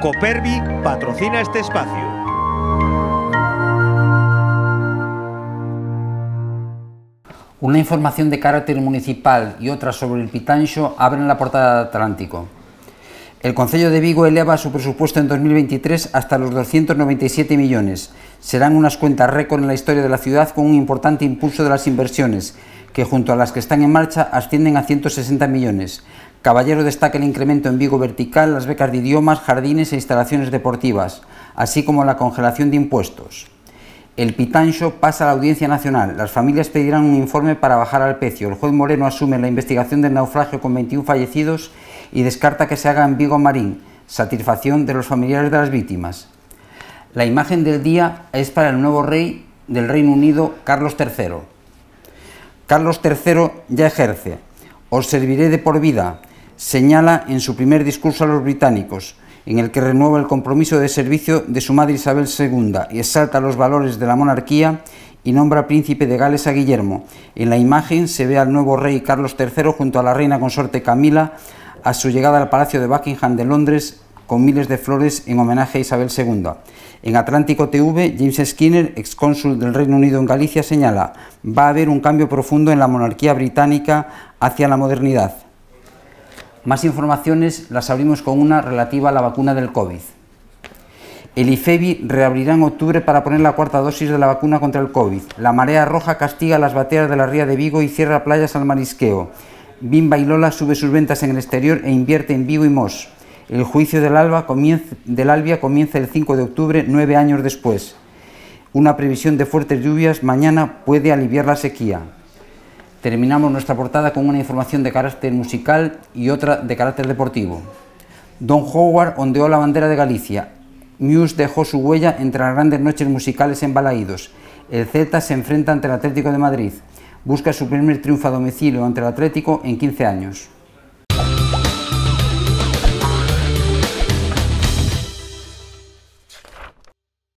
Copervi patrocina este espacio. Una información de carácter municipal y otra sobre el Pitancho abren la portada de Atlántico. El Concejo de Vigo eleva su presupuesto en 2023 hasta los 297 millones. Serán unas cuentas récord en la historia de la ciudad con un importante impulso de las inversiones que junto a las que están en marcha ascienden a 160 millones. Caballero destaca el incremento en Vigo Vertical, las becas de idiomas, jardines e instalaciones deportivas, así como la congelación de impuestos. El pitancho pasa a la Audiencia Nacional. Las familias pedirán un informe para bajar al pecio. El juez Moreno asume la investigación del naufragio con 21 fallecidos y descarta que se haga en Vigo Marín. Satisfacción de los familiares de las víctimas. La imagen del día es para el nuevo rey del Reino Unido, Carlos III. Carlos III ya ejerce. Os serviré de por vida, señala en su primer discurso a los británicos, en el que renueva el compromiso de servicio de su madre Isabel II y exalta los valores de la monarquía y nombra príncipe de Gales a Guillermo. En la imagen se ve al nuevo rey Carlos III junto a la reina consorte Camila a su llegada al Palacio de Buckingham de Londres con miles de flores en homenaje a Isabel II. En Atlántico TV, James Skinner, excónsul del Reino Unido en Galicia, señala, va a haber un cambio profundo en la monarquía británica hacia la modernidad. Más informaciones las abrimos con una relativa a la vacuna del COVID. El IFEBI reabrirá en octubre para poner la cuarta dosis de la vacuna contra el COVID. La marea roja castiga las bateras de la ría de Vigo y cierra playas al marisqueo. Bimba y Lola sube sus ventas en el exterior e invierte en Vigo y Mos. El juicio del, alba Albia comienza el 5 de octubre, nueve años después. Una previsión de fuertes lluvias mañana puede aliviar la sequía. Terminamos nuestra portada con una información de carácter musical y otra de carácter deportivo. Don Howard ondeó la bandera de Galicia. Muse dejó su huella entre las grandes noches musicales en Balaídos. El Celta se enfrenta ante el Atlético de Madrid. Busca su primer triunfo a domicilio ante el Atlético en 15 años.